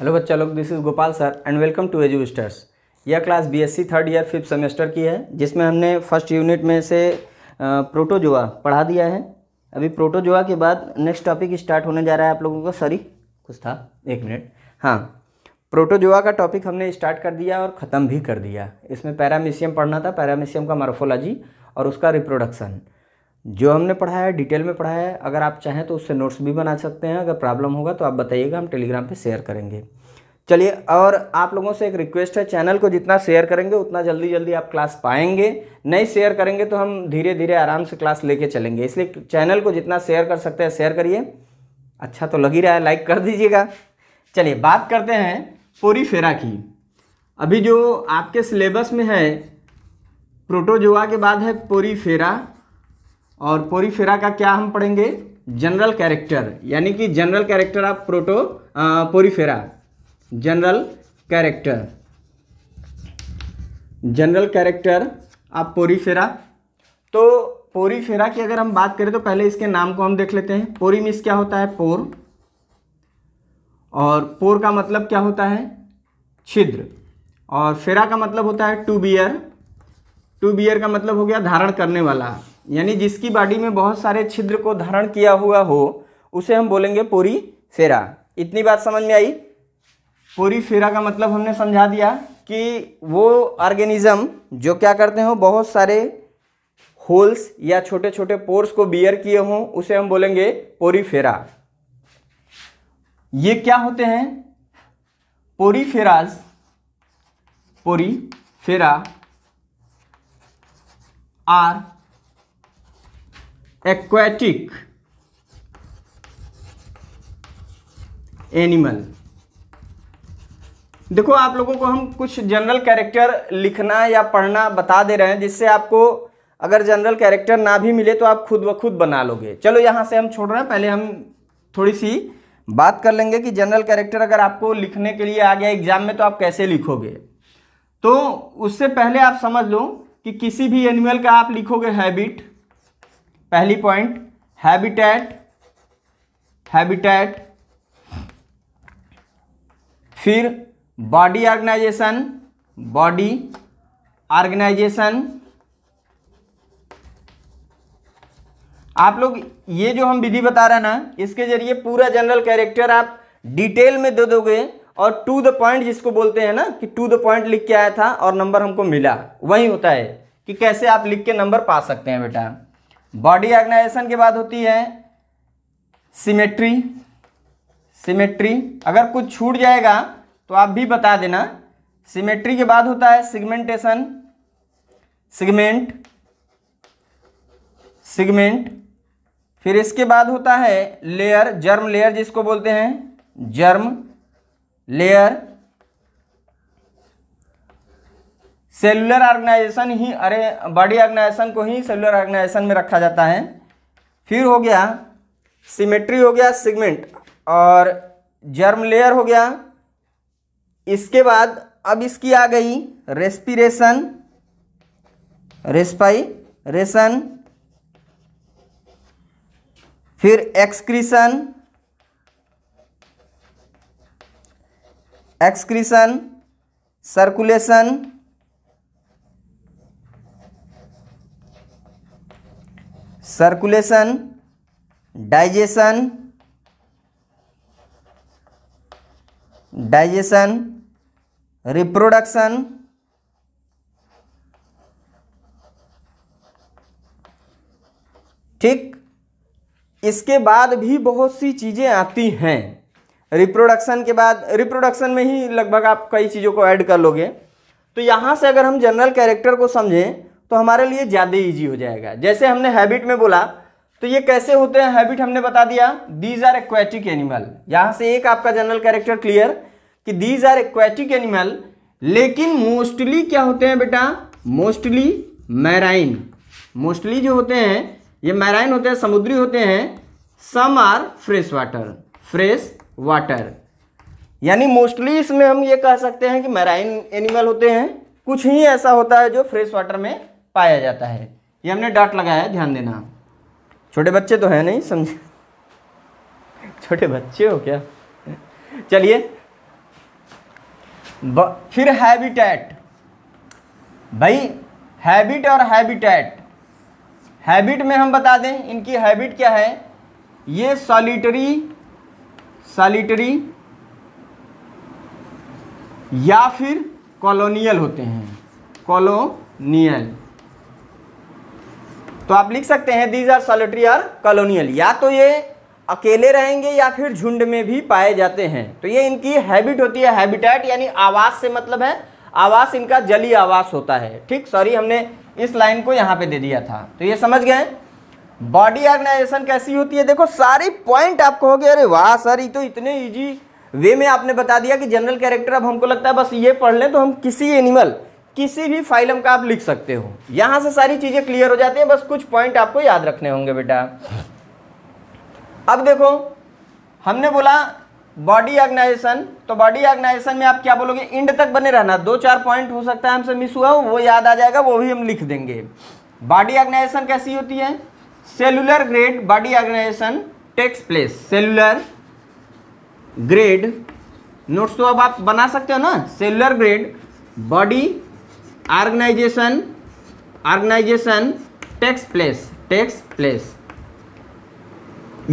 Hello बच्चा लोग this is Gopal sir and welcome to Edusters यह class BSc third year fifth semester की है जिसमें हमने फर्स्ट यूनिट में से प्रोटोजोआ पढ़ा दिया है अभी प्रोटोजोआ के बाद नेक्स्ट टॉपिक स्टार्ट होने जा रहा है आप लोगों का सॉरी कुछ था एक मिनट हाँ प्रोटोजोआ का टॉपिक हमने स्टार्ट कर दिया और ख़त्म भी कर दिया इसमें पैरामिशियम पढ़ना था पैरामिशियम का मार्फोलॉजी और उसका रिप्रोडक्शन जो हमने पढ़ाया है डिटेल में पढ़ाया है अगर आप चाहें तो उससे नोट्स भी बना सकते हैं अगर प्रॉब्लम होगा तो आप बताइएगा हम टेलीग्राम पे शेयर करेंगे चलिए और आप लोगों से एक रिक्वेस्ट है चैनल को जितना शेयर करेंगे उतना जल्दी जल्दी आप क्लास पाएंगे नहीं शेयर करेंगे तो हम धीरे धीरे आराम से क्लास लेके चलेंगे इसलिए चैनल को जितना शेयर कर सकते हैं शेयर करिए अच्छा तो लग ही रहा है लाइक कर दीजिएगा चलिए बात करते हैं पोरी फेरा की अभी जो आपके सिलेबस में है प्रोटोजोआ के बाद है पोरी फेरा और पोरीफेरा का क्या हम पढ़ेंगे जनरल कैरेक्टर यानी कि general character of proto porifera general character general character of porifera तो पोरीफेरा की अगर हम बात करें तो पहले इसके नाम को हम देख लेते हैं पोरी मीस क्या होता है पोर और पोर का मतलब क्या होता है छिद्र और फेरा का मतलब होता है टू बियर टू बियर का मतलब हो गया धारण करने वाला यानी जिसकी बॉडी में बहुत सारे छिद्र को धारण किया हुआ हो उसे हम बोलेंगे पोरी फेरा इतनी बात समझ में आई पोरी फेरा का मतलब हमने समझा दिया कि वो ऑर्गेनिज्म जो क्या करते हो बहुत सारे होल्स या छोटे छोटे पोर्स को बियर किए हों उसे हम बोलेंगे पोरी फेरा ये क्या होते हैं पोरी फेराज पोरी फेरा आर एक्वेटिक एनिमल देखो आप लोगों को हम कुछ जनरल कैरेक्टर लिखना या पढ़ना बता दे रहे हैं जिससे आपको अगर जनरल कैरेक्टर ना भी मिले तो आप खुद ब खुद बना लोगे चलो यहां से हम छोड़ रहे हैं पहले हम थोड़ी सी बात कर लेंगे कि जनरल कैरेक्टर अगर आपको लिखने के लिए आ गया एग्जाम में तो आप कैसे लिखोगे तो उससे पहले आप समझ लो कि किसी भी एनिमल का आप लिखोगे हैबिट पहली पॉइंट हैबिटेट हैबिटेट फिर बॉडी ऑर्गेनाइजेशन बॉडी ऑर्गेनाइजेशन आप लोग ये जो हम विधि बता रहे हैं ना इसके जरिए पूरा जनरल कैरेक्टर आप डिटेल में दे दोगे और टू द पॉइंट जिसको बोलते हैं ना कि टू द पॉइंट लिख के आया था और नंबर हमको मिला वही होता है कि कैसे आप लिख के नंबर पा सकते हैं बेटा बॉडी ऑर्गेनाइजेशन के बाद होती है सिमेट्री सिमेट्री अगर कुछ छूट जाएगा तो आप भी बता देना सिमेट्री के बाद होता है सिगमेंटेशन सिगमेंट सिगमेंट फिर इसके बाद होता है लेयर जर्म लेयर जिसको बोलते हैं जर्म लेयर सेलुलर ऑर्गेनाइजेशन ही अरे बॉडी ऑर्गेनाइजेशन को ही सेलुलर ऑर्गेनाइजेशन में रखा जाता है फिर हो गया सिमेट्री हो गया सिगमेंट और जर्म लेयर हो गया इसके बाद अब इसकी आ गई रेस्पिरेशन रेस्पाइरेशन फिर excretion excretion circulation circulation digestion digestion reproduction ठीक इसके बाद भी बहुत सी चीज़ें आती हैं रिप्रोडक्शन के बाद रिप्रोडक्शन में ही लगभग आप कई चीज़ों को ऐड कर लोगे तो यहाँ से अगर हम जनरल कैरेक्टर को समझें तो हमारे लिए ज़्यादा ईजी हो जाएगा जैसे हमने हैबिट में बोला तो ये कैसे होते हैं हैबिट हमने बता दिया दीज आर एक्वेटिक एनिमल यहाँ से एक आपका जनरल कैरेक्टर क्लियर कि दीज आर एक्वेटिक एनिमल लेकिन मोस्टली क्या होते हैं बेटा मोस्टली मैराइन मोस्टली जो होते हैं ये मैराइन होते हैं समुद्री होते हैं some are fresh water fresh water यानी मोस्टली इसमें हम ये कह सकते हैं कि मैराइन एनिमल होते हैं कुछ ही ऐसा होता है जो फ्रेश वाटर में पाया जाता है ये हमने डॉट लगाया है ध्यान देना छोटे बच्चे तो है नहीं समझे छोटे बच्चे हो क्या चलिए फिर हैबिटेट भाई हैबिट और हैबिटेट हैबिट में हम बता दें इनकी हैबिट क्या है ये सॉलिटरी सॉलिटरी या फिर कॉलोनियल होते हैं कॉलोनियल तो आप लिख सकते हैं these are solitary or colonial या तो ये अकेले रहेंगे या फिर झुंड में भी पाए जाते हैं तो ये इनकी हैबिट होती है हैबिटेट यानी आवास से मतलब है आवास इनका जली आवास होता है ठीक सॉरी हमने इस लाइन को यहाँ पे दे दिया था तो ये समझ गए बॉडी ऑर्गेनाइजेशन कैसी होती है देखो सारी पॉइंट आप कहोगे अरे वाह सर ये तो इतने ईजी वे में आपने बता दिया कि जनरल कैरेक्टर अब हमको लगता है बस ये पढ़ लें तो हम किसी एनिमल किसी भी फाइलम का आप लिख सकते हो यहां से सारी चीज़ें क्लियर हो जाती हैं बस कुछ पॉइंट आपको याद रखने होंगे बेटा अब देखो हमने बोला बॉडी ऑर्गेनाइजेशन तो बॉडी ऑर्गेनाइजेशन में आप क्या बोलोगे इंड तक बने रहना दो चार पॉइंट हो सकता है हमसे मिस हुआ हो वो याद आ जाएगा वो भी हम लिख देंगे बॉडी ऑर्गेनाइजेशन कैसी होती है cellular grade body organization takes place cellular grade notes तो अब आप बना सकते हो ना cellular grade body organization organization takes place takes place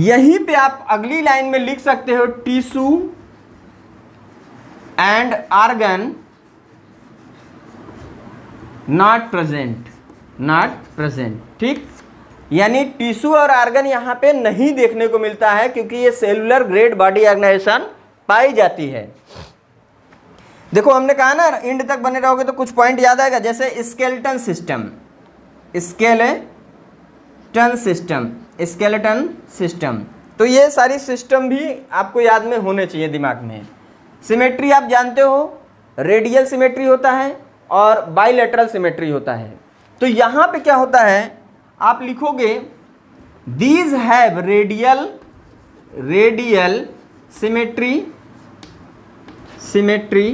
यहीं पे आप अगली लाइन में लिख सकते हो tissue and organ not present not present ठीक यानी टिश्यू और आर्गन यहां पे नहीं देखने को मिलता है क्योंकि ये सेलुलर ग्रेड बॉडी ऑर्गेनाइजेशन पाई जाती है देखो हमने कहा ना इंड तक बने रहोगे तो कुछ पॉइंट याद आएगा जैसे skeleton system skeleton system skeleton system तो ये सारी सिस्टम भी आपको याद में होने चाहिए दिमाग में सिमेट्री आप जानते हो रेडियल सिमेट्री होता है और बाइलेटरल सिमेट्री होता है तो यहाँ पे क्या होता है आप लिखोगे these have radial radial symmetry symmetry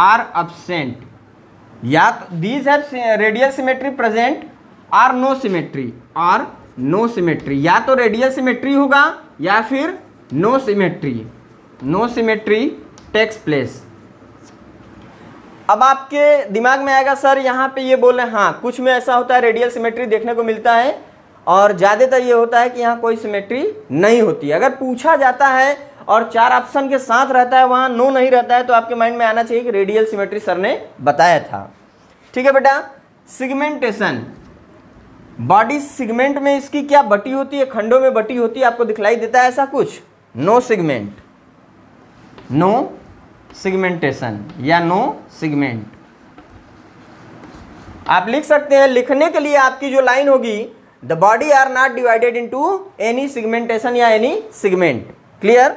are absent या तो these have radial symmetry present or no symmetry or no symmetry या तो रेडियल सिमेट्री होगा या फिर no symmetry no symmetry takes place अब आपके दिमाग में आएगा सर यहाँ पे ये बोल रहे हैं हाँ कुछ में ऐसा होता है रेडियल सिमेट्री देखने को मिलता है और ज़्यादातर ये होता है कि यहाँ कोई सिमेट्री नहीं होती अगर पूछा जाता है और चार ऑप्शन के साथ रहता है वहाँ नो नहीं रहता है तो आपके माइंड में आना चाहिए कि रेडियल सिमेट्री सर ने बताया था ठीक है बेटा सिगमेंटेशन बॉडी सिगमेंट में इसकी क्या बटी होती है खंडों में बटी होती है आपको दिखलाई देता है ऐसा कुछ नो सिगमेंट नो सिगमेंटेशन या नो सिगमेंट आप लिख सकते हैं लिखने के लिए आपकी जो लाइन होगी the body are not divided to any segmentation या any segment clear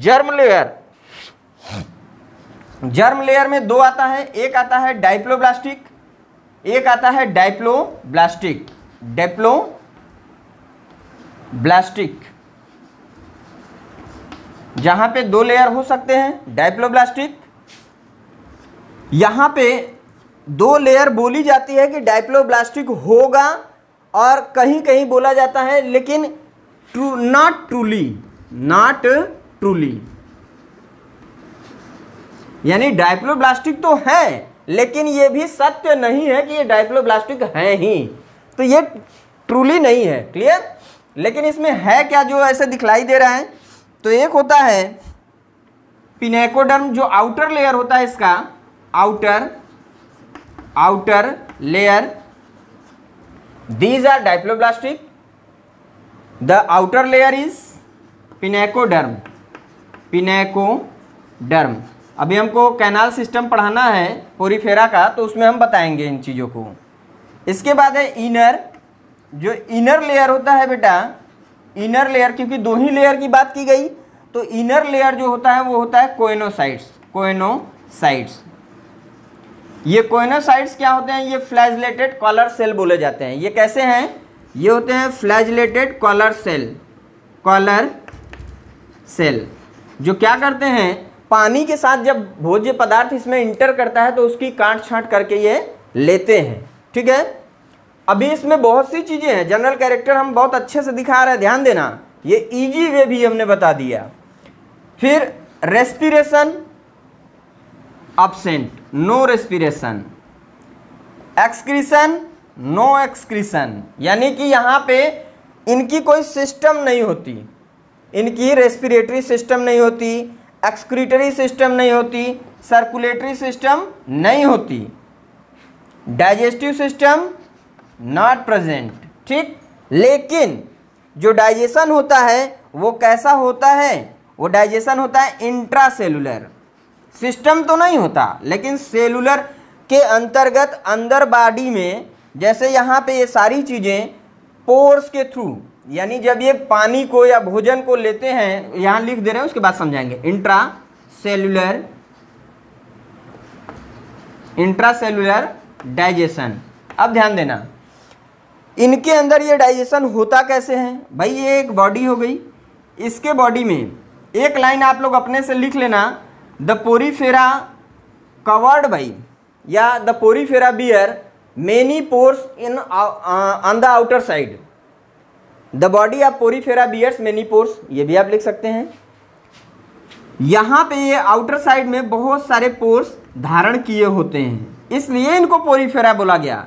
germ layer germ layer में दो आता है एक आता है डाइप्लोब्लास्टिक एक आता है डाइप्लोब्लास्टिक डेप्लो ब्लास्टिक जहां पे दो लेयर हो सकते हैं डाइप्लोब्लास्टिक यहां पे दो लेयर बोली जाती है कि डाइप्लोब्लास्टिक होगा और कहीं कहीं बोला जाता है लेकिन true not truly not truly यानी डाइप्लोब्लास्टिक तो है लेकिन ये भी सत्य नहीं है कि ये डाइप्लोब्लास्टिक है ही तो ये ट्रूली नहीं है क्लियर लेकिन इसमें है क्या जो ऐसे दिखलाई दे रहा है तो एक होता है पिनेकोडर्म जो आउटर लेयर होता है इसका outer outer layer these are diploblastic the outer layer is pinacoderm pinacoderm अभी हमको कैनाल सिस्टम पढ़ाना है पोरीफेरा का तो उसमें हम बताएंगे इन चीज़ों को इसके बाद है इनर जो इनर लेयर होता है बेटा इनर लेयर क्योंकि दो ही लेयर की बात की गई तो इनर लेयर जो होता है वो होता है कोइनोसाइट्स कोइनोसाइट्स ये कोइनोसाइट्स क्या होते हैं ये फ्लैजलेटेड कॉलर सेल बोले जाते हैं ये कैसे हैं ये होते हैं flagellated collar cell collar cell जो क्या करते हैं पानी के साथ जब भोज्य पदार्थ इसमें इंटर करता है तो उसकी काट छाँट करके ये लेते हैं ठीक है अभी इसमें बहुत सी चीज़ें हैं जनरल कैरेक्टर हम बहुत अच्छे से दिखा रहे हैं ध्यान देना ये इजी e वे भी हमने बता दिया फिर respiration absent no respiration excretion no excretion यानी कि यहाँ पे इनकी कोई सिस्टम नहीं होती इनकी रेस्पिरेटरी सिस्टम नहीं होती एक्सक्रीटरी सिस्टम नहीं होती सर्कुलेटरी सिस्टम नहीं होती डाइजेस्टिव सिस्टम नॉट प्रजेंट ठीक लेकिन जो डाइजेशन होता है वो कैसा होता है वो डाइजेशन होता है इंट्रासेलुलर सिस्टम तो नहीं होता लेकिन सेलुलर के अंतर्गत अंदर बॉडी में जैसे यहाँ पे ये सारी चीज़ें पोर्स के थ्रू यानी जब ये पानी को या भोजन को लेते हैं यहाँ लिख दे रहे हैं उसके बाद समझाएंगे intracellular intracellular digestion अब ध्यान देना इनके अंदर ये डाइजेशन होता कैसे है भाई ये एक बॉडी हो गई इसके बॉडी में एक लाइन आप लोग अपने से लिख लेना द पोरीफेरा कवर्ड बाई या the porifera bear many pores in on the outer side the body of porifera bears many pores ये भी आप लिख सकते हैं यहाँ पे ये आउटर साइड में बहुत सारे पोर्स धारण किए होते हैं इसलिए इनको पोरीफेरा बोला गया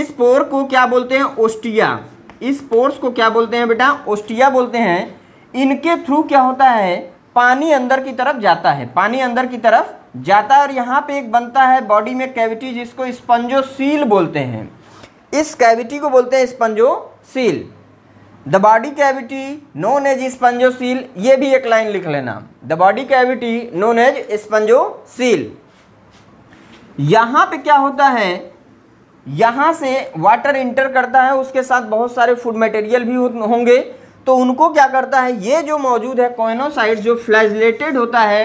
इस पोर को क्या बोलते हैं ओस्टिया इस पोर्स को क्या बोलते हैं बेटा ओस्टिया बोलते हैं इनके थ्रू क्या होता है पानी अंदर की तरफ जाता है पानी अंदर की तरफ जाता है और यहाँ पे एक बनता है बॉडी में कैविटी जिसको स्पंजोसील बोलते हैं इस कैविटी को बोलते हैं spongocoel the body cavity known as spongocoel ये भी एक लाइन लिख लेना the body cavity known as spongocoel यहाँ पे क्या होता है यहाँ से वाटर इंटर करता है उसके साथ बहुत सारे फूड मटेरियल भी होंगे तो उनको क्या करता है ये जो मौजूद है कोइनोसाइट जो फ्लैजलेटेड होता है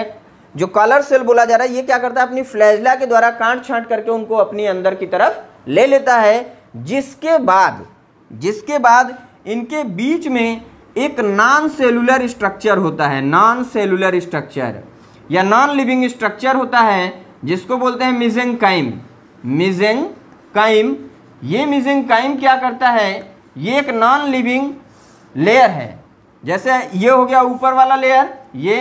जो कॉलर सेल बोला जा रहा है ये क्या करता है अपनी फ्लैजला के द्वारा कांट छांट करके उनको अपनी अंदर की तरफ ले लेता है जिसके बाद जिसके बाद इनके बीच में एक नॉन सेलुलर स्ट्रक्चर होता है नॉन सेलुलर स्ट्रक्चर या नॉन लिविंग स्ट्रक्चर होता है जिसको बोलते हैं मिजेंग काइम मिजेंग काइम ये मिजिंग काइम क्या करता है ये एक नॉन लिविंग लेयर है जैसे ये हो गया ऊपर वाला लेयर ये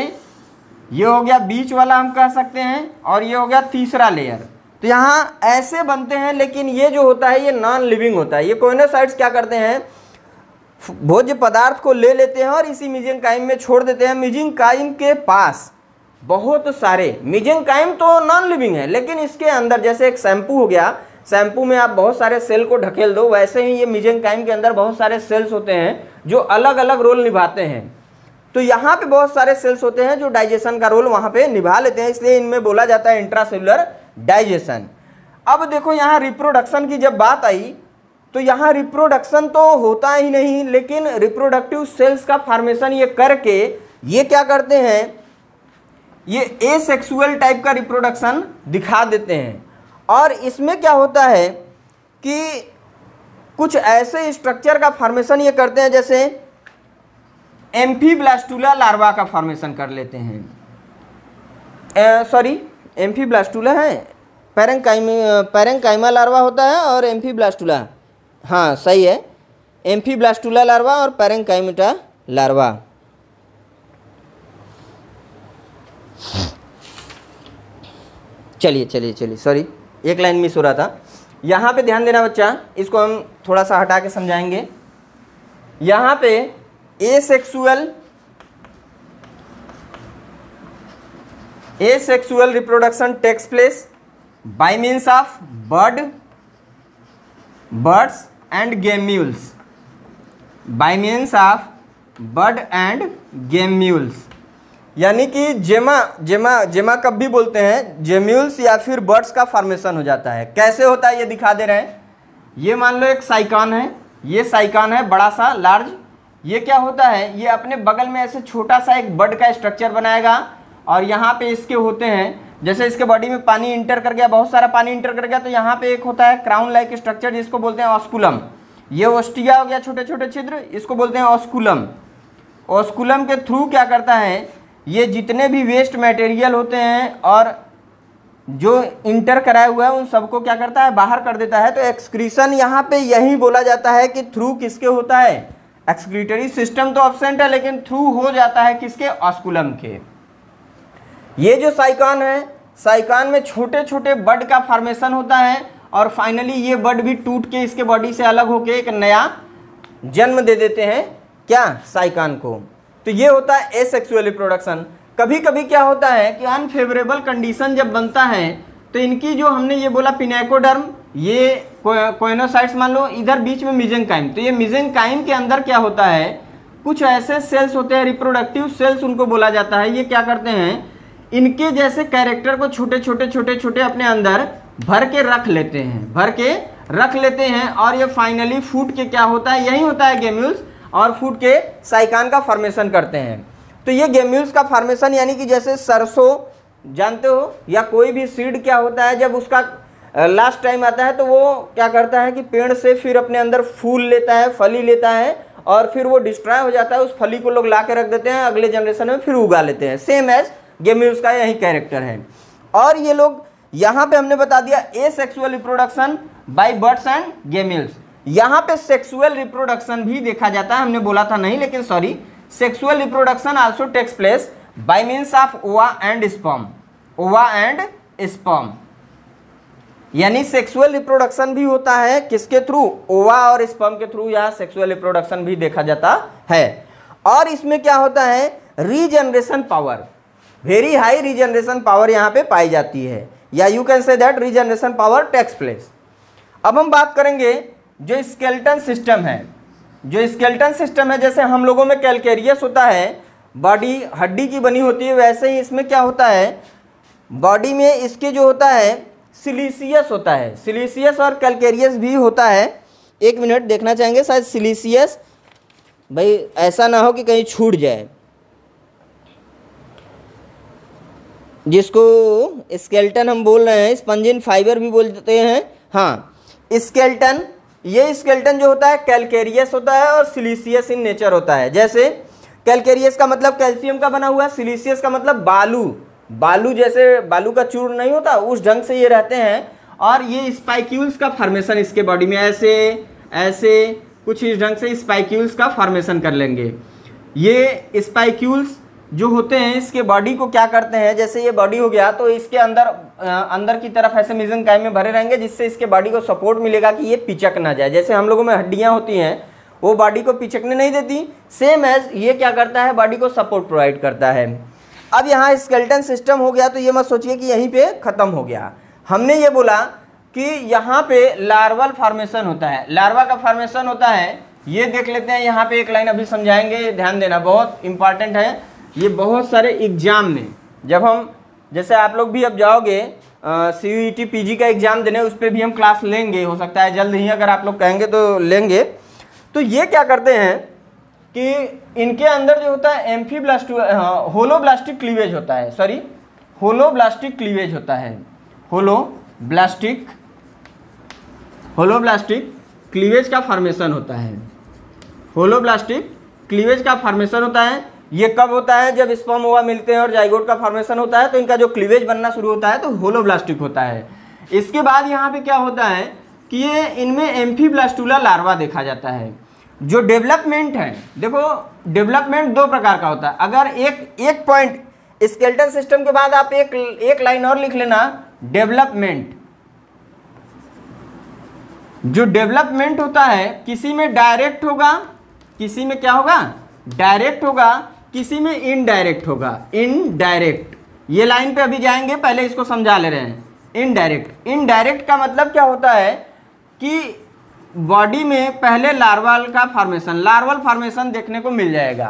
ये हो गया बीच वाला हम कह सकते हैं और ये हो गया तीसरा लेयर तो यहाँ ऐसे बनते हैं लेकिन ये जो होता है ये नॉन लिविंग होता है ये कोइनोसाइड्स क्या करते हैं भोज्य पदार्थ को ले लेते हैं और इसी मिजिंग काइम में छोड़ देते हैं मिजिंग काइम के पास बहुत सारे मिजिंग काइम तो नॉन लिविंग है लेकिन इसके अंदर जैसे एक शैम्पू हो गया शैम्पू में आप बहुत सारे सेल को ढकेल दो वैसे ही ये मिजिंग काइम के अंदर बहुत सारे सेल्स होते हैं जो अलग अलग रोल निभाते हैं तो यहाँ पे बहुत सारे सेल्स होते हैं जो डाइजेशन का रोल वहाँ पे निभा लेते हैं इसलिए इनमें बोला जाता है इंट्रासेलुलर डाइजेशन अब देखो यहाँ रिप्रोडक्शन की जब बात आई तो यहाँ रिप्रोडक्शन तो होता ही नहीं लेकिन रिप्रोडक्टिव सेल्स का फार्मेशन ये करके ये क्या करते हैं ये ए सेक्सुअल टाइप का रिप्रोडक्शन दिखा देते हैं और इसमें क्या होता है कि कुछ ऐसे स्ट्रक्चर का फॉर्मेशन ये करते हैं जैसे एम्फी ब्लास्टूला लार्वा का फॉर्मेशन कर लेते हैं सॉरी एम्फी ब्लास्टूला है पैरंकाइम पैरंकाइमा लार्वा होता है और एम्फी है हाँ सही है एम्फी ब्लास्टूला लार्वा और पैरेंकाइमिटा लार्वा चलिए चलिए चलिए सॉरी एक लाइन मिस हो रहा था यहाँ पे ध्यान देना बच्चा इसको हम थोड़ा सा हटा के समझाएंगे यहाँ पे asexual reproduction takes place by means of bud buds and gemmules by means of bud and gemmules यानी कि जेमा जेमा जेमा कब भी बोलते हैं जेम्यूल्स या फिर बर्ड्स का फॉर्मेशन हो जाता है कैसे होता है ये दिखा दे रहे हैं ये मान लो एक साइकान है ये साइकान है बड़ा सा लार्ज ये क्या होता है ये अपने बगल में ऐसे छोटा सा एक बर्ड का स्ट्रक्चर बनाएगा और यहाँ पे इसके होते हैं जैसे इसके बॉडी में पानी इंटर कर गया बहुत सारा पानी इंटर कर गया तो यहाँ पे एक होता है क्राउन लाइक स्ट्रक्चर जिसको बोलते हैं ऑस्कुलम ये ओस्टिया हो गया छोटे छोटे छिद्र इसको बोलते हैं ऑस्कुलम ऑस्कुलम के थ्रू क्या करता है ये जितने भी वेस्ट मटेरियल होते हैं और जो इंटर कराया हुआ है उन सबको क्या करता है बाहर कर देता है तो एक्सक्रीशन यहाँ पे यही बोला जाता है कि थ्रू किसके होता है एक्सक्रीटरी सिस्टम तो ऑब्सेंट है लेकिन थ्रू हो जाता है किसके ऑस्कुलम के ये जो साइकॉन है साइकान में छोटे छोटे बड का फॉर्मेशन होता है और फाइनली ये बड भी टूट के इसके बॉडी से अलग होकर एक नया जन्म दे देते हैं क्या साइकान को तो ये होता है एसेक्सुअल रिप्रोडक्शन कभी कभी क्या होता है कि अनफेवरेबल कंडीशन जब बनता है तो इनकी जो हमने ये बोला पिनेकोडर्म ये कोइनोसाइट्स मान लो इधर बीच में काइम तो ये काइम के अंदर क्या होता है कुछ ऐसे सेल्स होते हैं रिप्रोडक्टिव सेल्स उनको बोला जाता है ये क्या करते हैं इनके जैसे कैरेक्टर को छोटे छोटे छोटे छोटे अपने अंदर भर के रख लेते हैं भर के रख लेते हैं और ये फाइनली फूट के क्या होता है यही होता है गेम्यूल्स और फूट के साइकान का फॉर्मेशन करते हैं तो ये गेम्यूल्स का फॉर्मेशन यानी कि जैसे सरसों जानते हो या कोई भी सीड क्या होता है जब उसका लास्ट टाइम आता है तो वो क्या करता है कि पेड़ से फिर अपने अंदर फूल लेता है फली लेता है और फिर वो डिस्ट्रॉय हो जाता है उस फली को लोग ला के रख देते हैं अगले जनरेशन में फिर उगा लेते हैं सेम एज़ गेम में उसका यही कैरेक्टर है और ये लोग यहाँ पे हमने बता दिया asexual reproduction by buds and gemmules यहाँ पे सेक्सुअल रिप्रोडक्शन भी देखा जाता है हमने बोला था नहीं लेकिन sorry sexual reproduction also takes place by means of ova and sperm ova and sperm यानी सेक्सुअल रिप्रोडक्शन भी होता है किसके थ्रू ओवा और स्पम के थ्रू यहाँ सेक्सुअल रिप्रोडक्शन भी देखा जाता है और इसमें क्या होता है regeneration power very high regeneration power यहाँ पे पाई जाती है या you can say that regeneration power takes place अब हम बात करेंगे जो स्केल्टन सिस्टम है जो स्केल्टन सिस्टम है जैसे हम लोगों में कैलकेरियस होता है बॉडी हड्डी की बनी होती है वैसे ही इसमें क्या होता है बॉडी में इसके जो होता है सिलीसियस होता है सिलीसियस और कैलकेरियस भी होता है एक मिनट देखना चाहेंगे शायद सिलीसियस भाई ऐसा ना हो कि कहीं छूट जाए जिसको स्केल्टन हम बोल रहे हैं स्पंजिन फाइबर भी बोलते हैं हाँ स्केल्टन ये स्केल्टन जो होता है कैलकेरियस होता है और सिलीसियस इन नेचर होता है जैसे कैलकेरियस का मतलब कैल्शियम का बना हुआ सिलीसियस का मतलब बालू बालू जैसे बालू का चूर नहीं होता उस ढंग से ये रहते हैं और ये स्पाइक्यूल्स का फॉर्मेशन इसके बॉडी में ऐसे ऐसे कुछ इस ढंग से स्पाइक्यूल्स का फॉर्मेशन कर लेंगे ये स्पाइक्यूल्स जो होते हैं इसके बॉडी को क्या करते हैं जैसे ये बॉडी हो गया तो इसके अंदर आ, अंदर की तरफ ऐसे काय में भरे रहेंगे जिससे इसके बॉडी को सपोर्ट मिलेगा कि ये पिचक ना जाए जैसे हम लोगों में हड्डियाँ होती हैं वो बॉडी को पिचकने नहीं देती सेम एज ये क्या करता है बॉडी को सपोर्ट प्रोवाइड करता है अब यहाँ स्केल्टन सिस्टम हो गया तो ये मत सोचिए कि यहीं पर ख़त्म हो गया हमने ये बोला कि यहाँ पर लार्वल फार्मेशन होता है लार्वा का फार्मेशन होता है ये देख लेते हैं यहाँ पे एक लाइन अभी समझाएंगे ध्यान देना बहुत इंपॉर्टेंट है ये बहुत सारे एग्ज़ाम में जब हम जैसे आप लोग भी अब जाओगे C U T P G का एग्ज़ाम देने उस पर भी हम क्लास लेंगे हो सकता है जल्द ही अगर आप लोग कहेंगे तो लेंगे तो ये क्या करते हैं कि इनके अंदर जो होता है amphi blast holoblastic cleavage होता है सॉरी होलो ब्लास्टिक क्लीवेज होता है होलो ब्लास्टिक होलो ब्लास्टिक क्लीवेज का फॉर्मेशन होता है होलो ब्लास्टिक क्लीवेज का फॉर्मेशन होता है ये कब होता है जब स्पम हुआ मिलते हैं और जाइगोट का फॉर्मेशन होता है तो इनका जो क्लीवेज बनना शुरू होता है तो होलोब्लास्टिक होता है इसके बाद यहाँ पे क्या होता है कि ये इनमें एम्फी लार्वा देखा जाता है जो डेवलपमेंट है देखो डेवलपमेंट दो प्रकार का होता है अगर एक एक पॉइंट स्केल्टन सिस्टम के बाद आप एक एक लाइन और लिख लेना डेवलपमेंट जो डेवलपमेंट होता है किसी में डायरेक्ट होगा किसी में क्या होगा डायरेक्ट होगा किसी में इनडायरेक्ट होगा इनडायरेक्ट ये लाइन पे अभी जाएंगे पहले इसको समझा ले रहे हैं इनडायरेक्ट इनडायरेक्ट का मतलब क्या होता है कि बॉडी में पहले लार्वल का फॉर्मेशन लार्वल फॉर्मेशन देखने को मिल जाएगा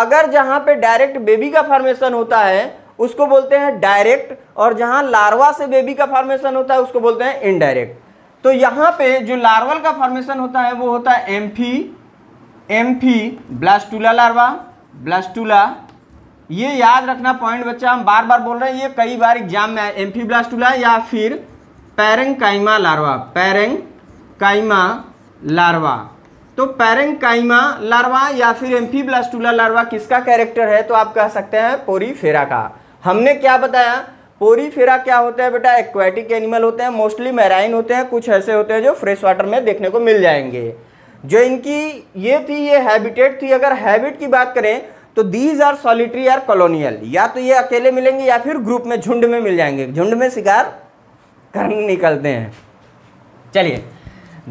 अगर जहाँ पे डायरेक्ट बेबी का फॉर्मेशन होता है उसको बोलते हैं डायरेक्ट और जहाँ लार्वा से बेबी का फॉर्मेशन होता है उसको बोलते हैं इनडायरेक्ट तो यहाँ पे जो लार्वल का फॉर्मेशन होता है वो होता है amphi amphiblastula larva blastula ये याद रखना पॉइंट बच्चा हम बार बार बोल रहे हैं ये कई बार एग्जाम में आए एम्फी ब्लास्टूला या फिर पैरंग काइमा लार्वा पैरंग काइमा लार्वा तो पैरंग काइमा लार्वा या फिर एम्फी ब्लास्टूला लार्वा किसका कैरेक्टर है तो आप कह सकते हैं पोरीफेरा का हमने क्या बताया फेरा क्या होता है बेटा एक्वेटिक एनिमल होते हैं मोस्टली मैराइन होते हैं कुछ ऐसे होते हैं जो फ्रेश वाटर में देखने को मिल जाएंगे जो इनकी ये थी ये हैबिटेट थी अगर हैबिट की बात करें तो these are solitary or colonial या तो ये अकेले मिलेंगे या फिर ग्रुप में झुंड में मिल जाएंगे झुंड में शिकार कर निकलते हैं चलिए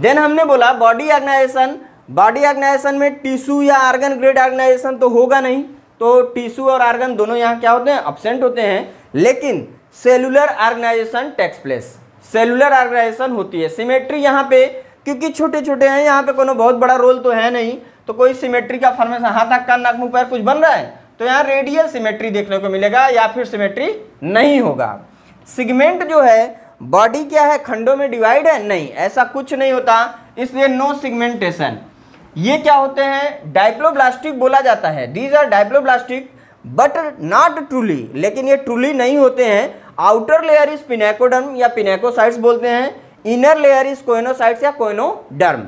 देन हमने बोला बॉडी ऑर्गेनाइजेशन बॉडी ऑर्गेनाइजेशन में टिश्यू या आर्गन ग्रेड ऑर्गेनाइजेशन तो होगा नहीं तो टिश्यू और आर्गन दोनों यहाँ क्या होते हैं अपसेंट होते हैं लेकिन cellular organization takes place cellular organization होती है सिमेट्री यहाँ पे क्योंकि छोटे छोटे हैं यहाँ पे कोई बहुत बड़ा रोल तो है नहीं तो कोई सिमेट्री का फॉर्मेशन हाथ आग कान नाक मुंह पैर कुछ बन रहा है तो यहाँ रेडियल सिमेट्री देखने को मिलेगा या फिर सिमेट्री नहीं होगा सिगमेंट जो है बॉडी क्या है खंडों में डिवाइड है नहीं ऐसा कुछ नहीं होता इसलिए नो सिगमेंटेशन ये क्या होते हैं डाइप्लोब्लास्टिक बोला जाता है these are diploblastic but not truly लेकिन ये ट्रूली नहीं होते हैं आउटर लेयर इज पिनेकोडम या पिनेकोसाइट्स बोलते हैं इनर लेयर इज कोइनोसाइट्स या choanoderm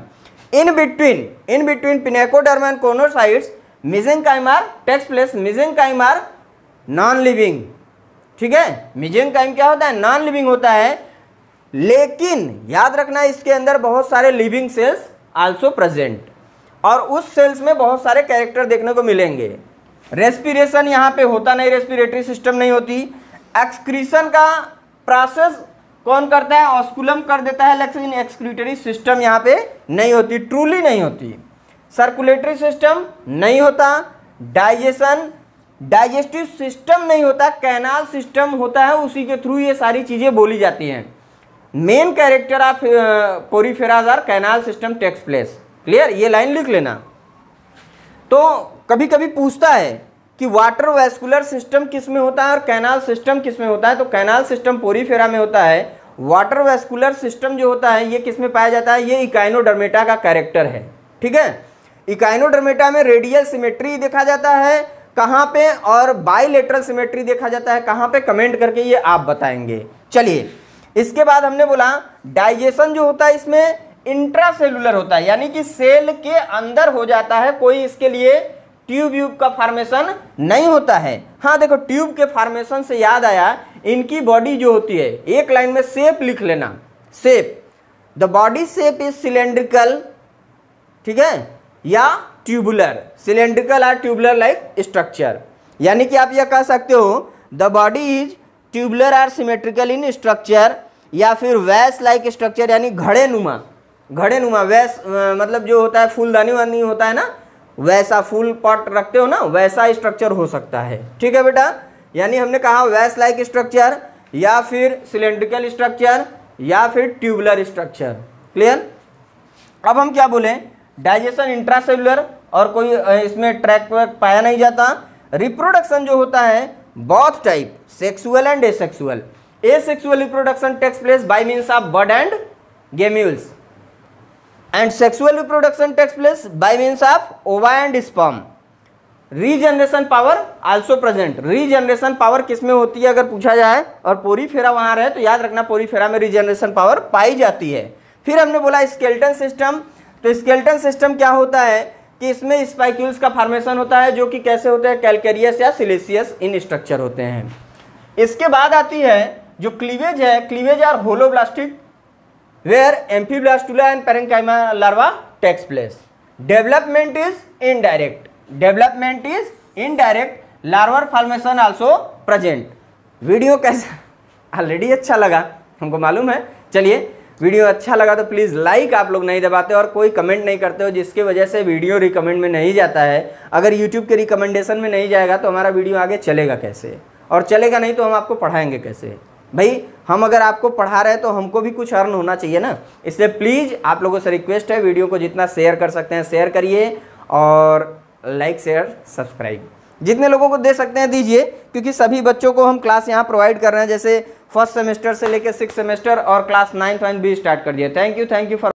in between in between pinacoderm and choanocytes mesenchyma takes place mesenchyma non living ठीक है मिजेंकाइम क्या होता है नॉन लिविंग होता है लेकिन याद रखना इसके अंदर बहुत सारे लिविंग सेल्स आल्सो प्रेजेंट और उस सेल्स में बहुत सारे कैरेक्टर देखने को मिलेंगे रेस्पिरेशन यहाँ पे होता नहीं रेस्पिरेटरी सिस्टम नहीं होती एक्सक्रीशन का प्रोसेस कौन करता है ऑस्कुलम कर देता है लेकिन एक्सक्रीटरी सिस्टम यहाँ पे नहीं होती ट्रूली नहीं होती सर्कुलेटरी सिस्टम नहीं होता डाइजेशन डाइजेस्टिव सिस्टम नहीं होता कैनाल सिस्टम होता है उसी के थ्रू ये सारी चीज़ें बोली जाती हैं main character of poriferas are canal system takes place clear ये लाइन लिख लेना तो कभी कभी पूछता है कि वाटर वैस्कुलर सिस्टम किस में होता है और कैनाल सिस्टम किस में होता है तो कैनाल सिस्टम पोरीफेरा में होता है वाटर वैस्कुलर सिस्टम जो होता है ये किस में पाया जाता है ये इकाइनोडर्मेटा का कैरेक्टर है ठीक है इकाइनोडर्मेटा में रेडियल सिमेट्री देखा जाता है कहाँ पे और बाइलेटरल सिमेट्री देखा जाता है कहाँ पे कमेंट करके ये आप बताएंगे चलिए इसके बाद हमने बोला डाइजेशन जो होता है इसमें इंट्रासेलुलर होता है यानी कि सेल के अंदर हो जाता है कोई इसके लिए ट्यूब व्यूब का फॉर्मेशन नहीं होता है हाँ देखो ट्यूब के फॉर्मेशन से याद आया इनकी बॉडी जो होती है एक लाइन में सेप लिख लेना shape the body shape is cylindrical ठीक है या tubular cylindrical or tubular like structure यानी कि आप यह कह सकते हो the body is tubular or symmetrical in structure या फिर वैस लाइक स्ट्रक्चर यानी घड़े नुमा घड़े नुमा वैस मतलब जो होता है फूलदानी वानी होता है ना वैसा फुल पॉट रखते हो ना वैसा स्ट्रक्चर हो सकता है ठीक है बेटा यानी हमने कहा वैस लाइक स्ट्रक्चर या फिर सिलेंड्रिकल स्ट्रक्चर या फिर ट्यूबुलर स्ट्रक्चर क्लियर अब हम क्या बोले डाइजेशन इंट्रासेलुलर और कोई इसमें ट्रैक वैक पाया नहीं जाता रिप्रोडक्शन जो होता है both type sexual and asexual asexual reproduction takes place by means of bud and gemmules and sexual reproduction takes place by means of ova and sperm regeneration power also present regeneration power किस में होती है अगर पूछा जाए और पोरी फेरा वहाँ रहे तो याद रखना पोरी फेरा में रीजनरेशन पावर पाई जाती है फिर हमने बोला स्केल्टन सिस्टम तो स्केल्टन सिस्टम क्या होता है कि इसमें स्पाइक्यूल्स का फॉर्मेशन होता है जो कि कैसे होते हैं कैलकेरियस या सिलेसियस इन स्ट्रक्चर होते हैं इसके बाद आती है जो क्लीवेज है cleavage or holoblastic where amphiblastula and parenchyma larva takes place. Development is indirect. Development is indirect. Larvar formation also present. Video कैसे ऑलरेडी अच्छा लगा हमको मालूम है चलिए वीडियो अच्छा लगा तो प्लीज़ लाइक आप लोग नहीं दबाते और कोई कमेंट नहीं करते हो जिसके वजह से वीडियो रिकमेंड में नहीं जाता है अगर यूट्यूब के रिकमेंडेशन में नहीं जाएगा तो हमारा वीडियो आगे चलेगा कैसे और चलेगा नहीं तो हम आपको पढ़ाएंगे कैसे भाई हम अगर आपको पढ़ा रहे हैं तो हमको भी कुछ अर्न होना चाहिए ना इसलिए प्लीज़ आप लोगों से रिक्वेस्ट है वीडियो को जितना शेयर कर सकते हैं शेयर करिए और लाइक शेयर सब्सक्राइब जितने लोगों को दे सकते हैं दीजिए क्योंकि सभी बच्चों को हम क्लास यहाँ प्रोवाइड कर रहे हैं जैसे फर्स्ट सेमेस्टर से लेकर सिक्स सेमेस्टर और क्लास नाइन्थ एंड भी स्टार्ट कर दिए thank you thank you for